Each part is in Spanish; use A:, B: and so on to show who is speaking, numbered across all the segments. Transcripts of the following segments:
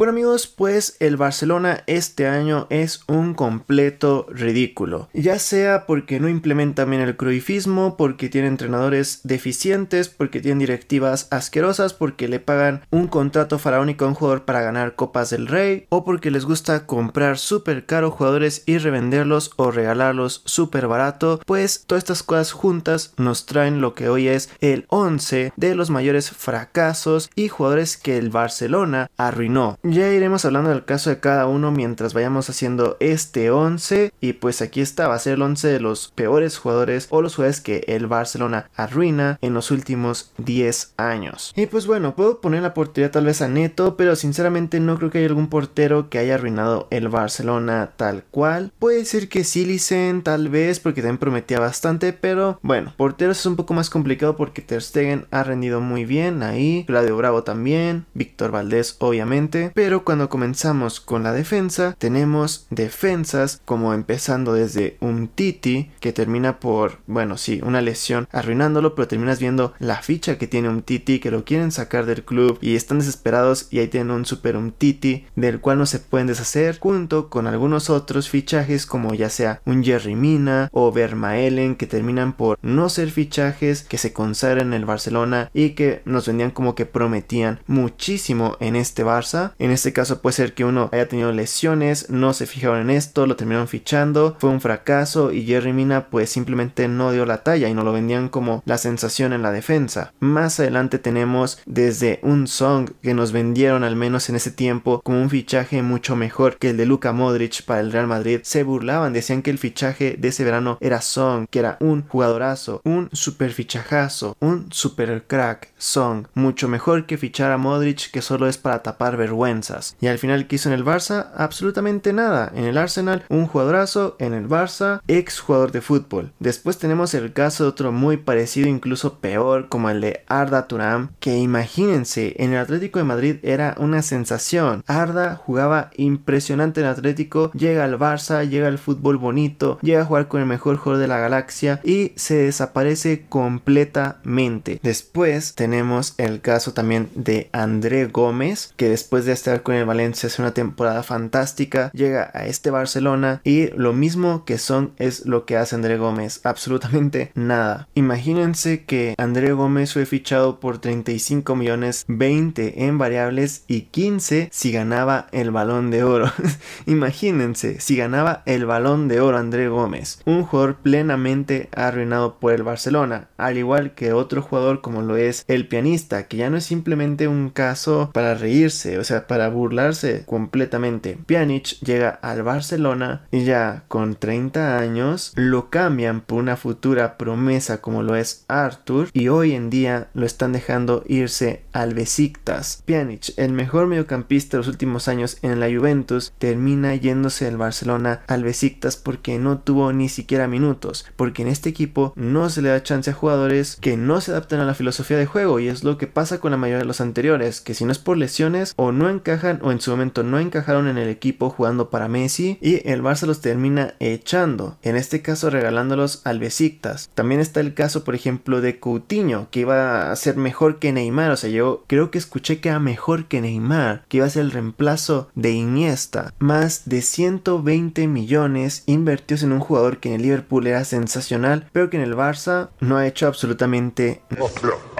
A: Bueno amigos, pues el Barcelona este año es un completo ridículo. Ya sea porque no implementan bien el cruifismo, porque tiene entrenadores deficientes, porque tienen directivas asquerosas, porque le pagan un contrato faraónico a un jugador para ganar Copas del Rey, o porque les gusta comprar súper caros jugadores y revenderlos o regalarlos súper barato, pues todas estas cosas juntas nos traen lo que hoy es el 11 de los mayores fracasos y jugadores que el Barcelona arruinó. Ya iremos hablando del caso de cada uno mientras vayamos haciendo este 11 y pues aquí está, va a ser el 11 de los peores jugadores o los jugadores que el Barcelona arruina en los últimos 10 años. Y pues bueno, puedo poner la portería tal vez a Neto, pero sinceramente no creo que haya algún portero que haya arruinado el Barcelona tal cual. Puede ser que Silicen tal vez porque también prometía bastante, pero bueno, porteros es un poco más complicado porque Ter Stegen ha rendido muy bien ahí, Claudio Bravo también, Víctor Valdés obviamente, pero cuando comenzamos con la defensa, tenemos defensas como empezando desde un Titi que termina por, bueno, sí, una lesión arruinándolo, pero terminas viendo la ficha que tiene un Titi que lo quieren sacar del club y están desesperados y ahí tienen un super un Titi del cual no se pueden deshacer junto con algunos otros fichajes como ya sea un Jerry Mina o Vermaelen que terminan por no ser fichajes que se consagran en el Barcelona y que nos vendían como que prometían muchísimo en este Barça. En este caso puede ser que uno haya tenido lesiones, no se fijaron en esto, lo terminaron fichando, fue un fracaso y Jerry Mina pues simplemente no dio la talla y no lo vendían como la sensación en la defensa. Más adelante tenemos desde un song que nos vendieron al menos en ese tiempo como un fichaje mucho mejor que el de Luka Modric para el Real Madrid. Se burlaban, decían que el fichaje de ese verano era Song, que era un jugadorazo, un super fichajazo, un super crack Song, mucho mejor que fichar a Modric que solo es para tapar vergüenza y al final, ¿qué hizo en el Barça? Absolutamente nada. En el Arsenal, un jugadorazo. En el Barça, ex jugador de fútbol. Después tenemos el caso de otro muy parecido, incluso peor, como el de Arda Turam, que imagínense, en el Atlético de Madrid era una sensación. Arda jugaba impresionante en Atlético, llega al Barça, llega al fútbol bonito, llega a jugar con el mejor jugador de la galaxia y se desaparece completamente. Después tenemos el caso también de André Gómez, que después de estar con el Valencia, hace una temporada fantástica, llega a este Barcelona y lo mismo que son es lo que hace André Gómez, absolutamente nada. Imagínense que André Gómez fue fichado por 35 millones, 20 en variables y 15 si ganaba el balón de oro. Imagínense si ganaba el balón de oro André Gómez, un jugador plenamente arruinado por el Barcelona, al igual que otro jugador como lo es el pianista, que ya no es simplemente un caso para reírse, o sea, para burlarse completamente. Pjanic llega al Barcelona y ya con 30 años lo cambian por una futura promesa como lo es Arthur y hoy en día lo están dejando irse al Besiktas. Pjanic, el mejor mediocampista de los últimos años en la Juventus, termina yéndose al Barcelona al Besiktas porque no tuvo ni siquiera minutos, porque en este equipo no se le da chance a jugadores que no se adaptan a la filosofía de juego y es lo que pasa con la mayoría de los anteriores, que si no es por lesiones o no encajan o en su momento no encajaron en el equipo jugando para Messi y el Barça los termina echando, en este caso regalándolos al Besiktas. También está el caso, por ejemplo, de Coutinho, que iba a ser mejor que Neymar, o sea, yo creo que escuché que era mejor que Neymar, que iba a ser el reemplazo de Iniesta. Más de 120 millones invertidos en un jugador que en el Liverpool era sensacional, pero que en el Barça no ha hecho absolutamente nada.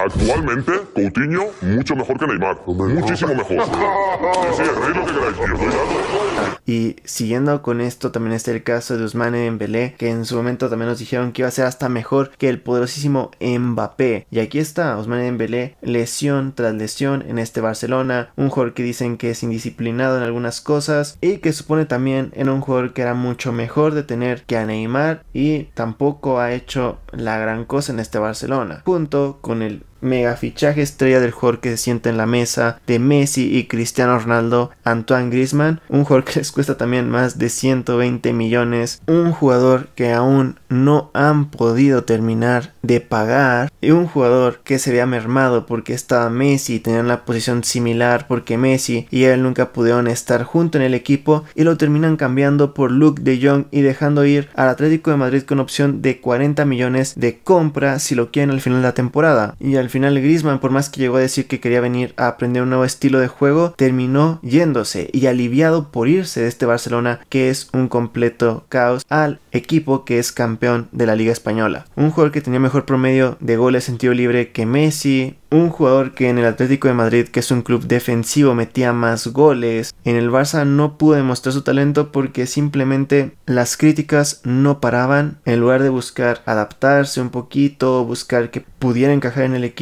A: actualmente Coutinho mucho mejor que Neymar, muchísimo mejor. y siguiendo con esto también está el caso de Usmane Dembélé, que en su momento también nos dijeron que iba a ser hasta mejor que el poderosísimo Mbappé. Y aquí está Usmane Dembélé, lesión tras lesión en este Barcelona, un jugador que dicen que es indisciplinado en algunas cosas y que supone también en un jugador que era mucho mejor de tener que a Neymar y tampoco ha hecho la gran cosa en este Barcelona, junto con el mega fichaje estrella del jugador que se sienta en la mesa de Messi y Cristiano Ronaldo, Antoine Griezmann, un jugador que les cuesta también más de 120 millones, un jugador que aún no han podido terminar de pagar y un jugador que se vea mermado porque estaba Messi y tenían una posición similar porque Messi y él nunca pudieron estar junto en el equipo y lo terminan cambiando por Luke de Jong y dejando ir al Atlético de Madrid con opción de 40 millones de compra si lo quieren al final de la temporada y al final Griezmann, por más que llegó a decir que quería venir a aprender un nuevo estilo de juego, terminó yéndose y aliviado por irse de este Barcelona que es un completo caos al equipo que es campeón de la Liga Española. Un jugador que tenía mejor promedio de goles en libre que Messi, un jugador que en el Atlético de Madrid, que es un club defensivo, metía más goles. En el Barça no pudo demostrar su talento porque simplemente las críticas no paraban. En lugar de buscar adaptarse un poquito, buscar que pudiera encajar en el equipo,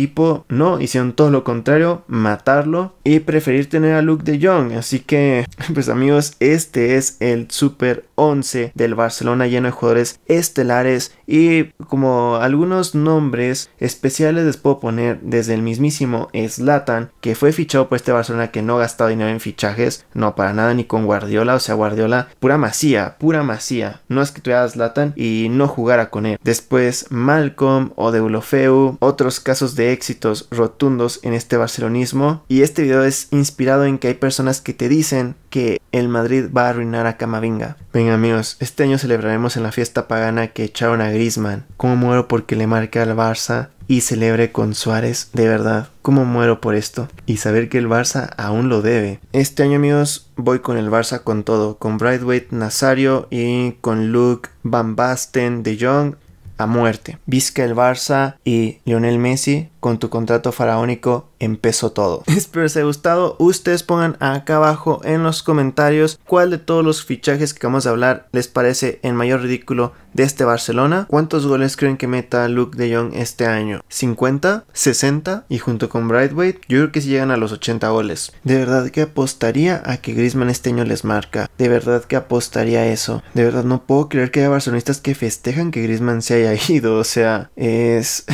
A: no, hicieron todo lo contrario, matarlo y preferir tener a Luke de Jong. Así que, pues amigos, este es el Super 11 del Barcelona lleno de jugadores estelares y como algunos nombres especiales les puedo poner desde el mismísimo Slatan, que fue fichado por este Barcelona que no ha gastado dinero en fichajes, no para nada ni con Guardiola, o sea, Guardiola pura masía, pura masía. No es que tuviera Slatan y no jugara con él. Después Malcolm o Deulofeu, otros casos de éxitos rotundos en este barcelonismo y este video es inspirado en que hay personas que te dicen que el Madrid va a arruinar a Camavinga. Venga amigos, este año celebraremos en la fiesta pagana que echaron a Griezmann. Cómo muero porque le marque al Barça y celebre con Suárez, de verdad, cómo muero por esto y saber que el Barça aún lo debe. Este año amigos voy con el Barça con todo, con Brightweight Nazario y con Luke Van Basten de Jong a muerte. Vizca el Barça y Lionel Messi con tu contrato faraónico empezó todo. Espero les haya gustado. Ustedes pongan acá abajo en los comentarios cuál de todos los fichajes que vamos a hablar les parece el mayor ridículo de este Barcelona. ¿Cuántos goles creen que meta Luke de Jong este año? ¿50? ¿60? Y junto con Brightway. yo creo que si llegan a los 80 goles. De verdad que apostaría a que Griezmann este año les marca. De verdad que apostaría a eso. De verdad no puedo creer que haya barcelonistas que festejan que Griezmann se haya ido. O sea, es...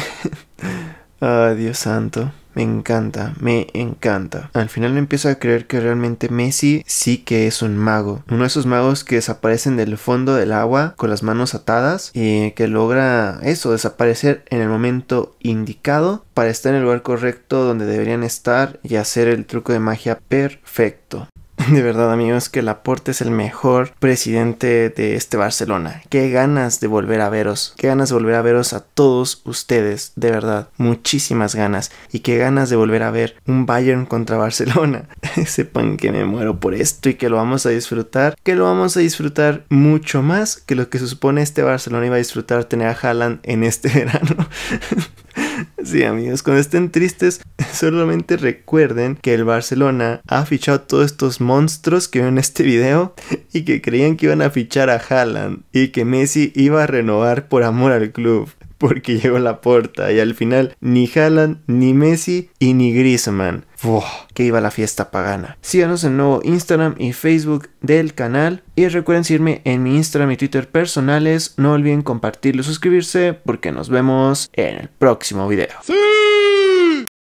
A: Ay, Dios santo. Me encanta, me encanta. Al final me empiezo a creer que realmente Messi sí que es un mago. Uno de esos magos que desaparecen del fondo del agua con las manos atadas y que logra eso, desaparecer en el momento indicado para estar en el lugar correcto donde deberían estar y hacer el truco de magia perfecto. De verdad, amigos, que Laporte es el mejor presidente de este Barcelona. Qué ganas de volver a veros. Qué ganas de volver a veros a todos ustedes. De verdad, muchísimas ganas. Y qué ganas de volver a ver un Bayern contra Barcelona. Sepan que me muero por esto y que lo vamos a disfrutar. Que lo vamos a disfrutar mucho más que lo que se supone este Barcelona iba a disfrutar tener a Haaland en este verano. sí, amigos, cuando estén tristes, solamente recuerden que el Barcelona ha fichado a todos estos monstruos que ven este video y que creían que iban a fichar a Haaland y que Messi iba a renovar por amor al club porque llegó la puerta y al final ni Haaland, ni Messi y ni Griezmann. Uf, que iba la fiesta pagana. Síganos en nuevo Instagram y Facebook del canal. Y recuerden seguirme en mi Instagram y Twitter personales. No olviden compartirlo y suscribirse porque nos vemos en el próximo video. ¡Sí!